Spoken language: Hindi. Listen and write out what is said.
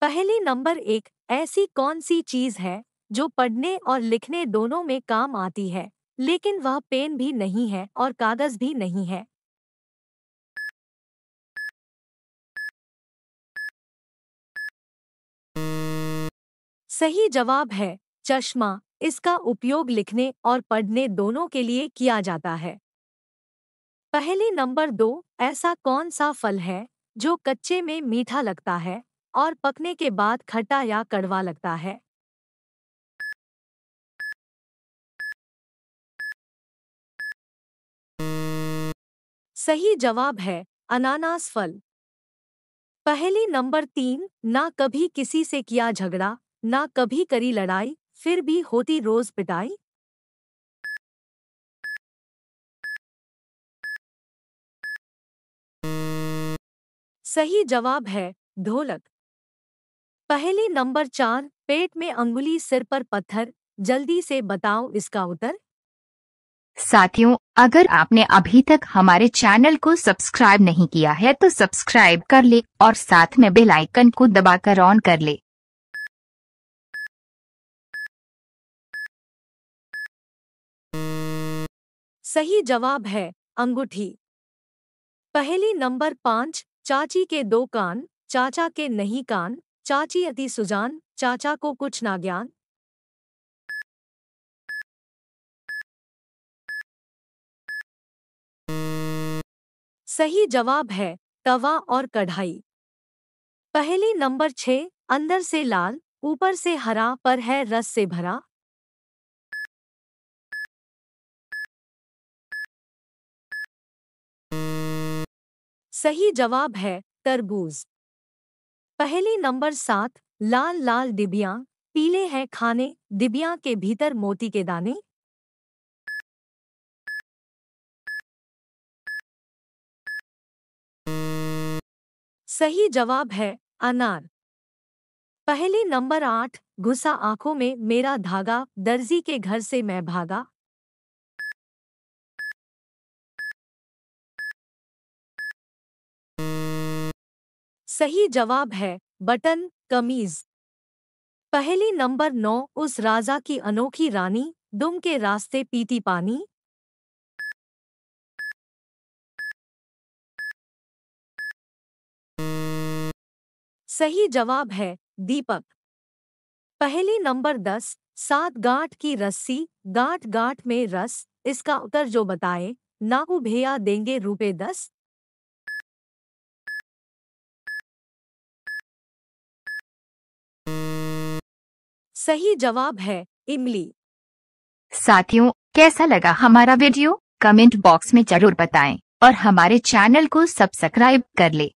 पहले नंबर एक ऐसी कौन सी चीज है जो पढ़ने और लिखने दोनों में काम आती है लेकिन वह पेन भी नहीं है और कागज भी नहीं है सही जवाब है चश्मा इसका उपयोग लिखने और पढ़ने दोनों के लिए किया जाता है पहले नंबर दो ऐसा कौन सा फल है जो कच्चे में मीठा लगता है और पकने के बाद खट्टा या कड़वा लगता है सही जवाब है अनानास फल पहली नंबर तीन ना कभी किसी से किया झगड़ा ना कभी करी लड़ाई फिर भी होती रोज पिटाई सही जवाब है ढोलक पहले नंबर चार पेट में अंगुली सिर पर पत्थर जल्दी से बताओ इसका उत्तर साथियों अगर आपने अभी तक हमारे चैनल को सब्सक्राइब नहीं किया है तो सब्सक्राइब कर ले और साथ में बेल आइकन को दबाकर ऑन कर ले सही जवाब है अंगूठी पहली नंबर पाँच चाची के दो कान चाचा के नहीं कान चाची अति सुजान चाचा को कुछ ना ज्ञान सही जवाब है तवा और कढ़ाई पहली नंबर छः अंदर से लाल ऊपर से हरा पर है रस से भरा सही जवाब है तरबूज पहली नंबर सात लाल लाल डिबिया पीले हैं खाने डिबिया के भीतर मोती के दाने सही जवाब है अनार पहले नंबर आठ घुसा आंखों में मेरा धागा दर्जी के घर से मैं भागा सही जवाब है बटन कमीज पहली नंबर नौ उस राजा की अनोखी रानी दुम के रास्ते पीती पानी सही जवाब है दीपक पहली नंबर दस सात गांठ की रस्सी गांठ गांठ में रस इसका उत्तर जो बताए नागू भैया देंगे रुपए दस सही जवाब है इमली साथियों कैसा लगा हमारा वीडियो कमेंट बॉक्स में जरूर बताएं और हमारे चैनल को सब्सक्राइब कर ले